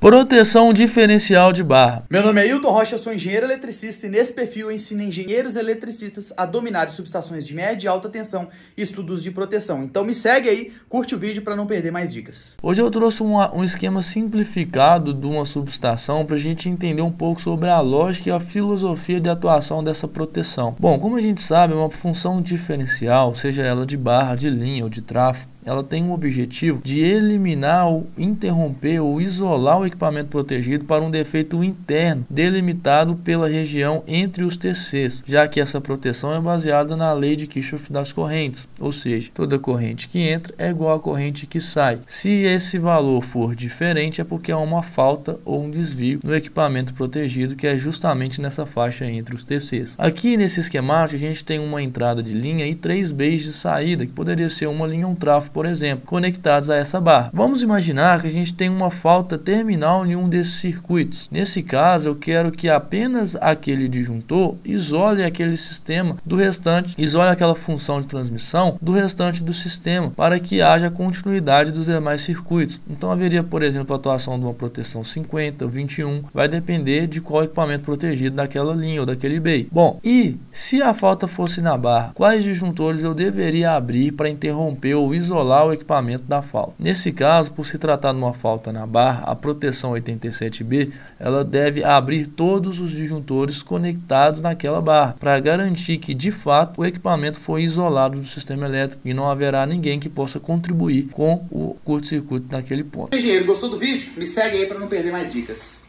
Proteção diferencial de barra. Meu nome é Hilton Rocha, sou engenheiro eletricista e nesse perfil eu ensino engenheiros eletricistas a dominar subestações de média e alta tensão e estudos de proteção. Então me segue aí, curte o vídeo para não perder mais dicas. Hoje eu trouxe uma, um esquema simplificado de uma subestação para a gente entender um pouco sobre a lógica e a filosofia de atuação dessa proteção. Bom, como a gente sabe, é uma função diferencial, seja ela de barra, de linha ou de tráfego, ela tem um objetivo de eliminar ou interromper ou isolar o equipamento protegido para um defeito interno delimitado pela região entre os TCs, já que essa proteção é baseada na lei de Kirchhoff das correntes, ou seja, toda corrente que entra é igual à corrente que sai. Se esse valor for diferente, é porque há uma falta ou um desvio no equipamento protegido, que é justamente nessa faixa entre os TCs. Aqui nesse esquemático, a gente tem uma entrada de linha e três Bs de saída, que poderia ser uma linha ou um tráfego por exemplo, conectados a essa barra. Vamos imaginar que a gente tem uma falta terminal em um desses circuitos. Nesse caso, eu quero que apenas aquele disjuntor isole aquele sistema do restante, isole aquela função de transmissão do restante do sistema, para que haja continuidade dos demais circuitos. Então haveria, por exemplo, a atuação de uma proteção 50, 21, vai depender de qual equipamento protegido daquela linha ou daquele bay. Bom, e se a falta fosse na barra, quais disjuntores eu deveria abrir para interromper ou isolar controlar o equipamento da falta. Nesse caso, por se tratar de uma falta na barra, a proteção 87B ela deve abrir todos os disjuntores conectados naquela barra para garantir que de fato o equipamento foi isolado do sistema elétrico e não haverá ninguém que possa contribuir com o curto-circuito naquele ponto. Engenheiro, gostou do vídeo? Me segue aí para não perder mais dicas.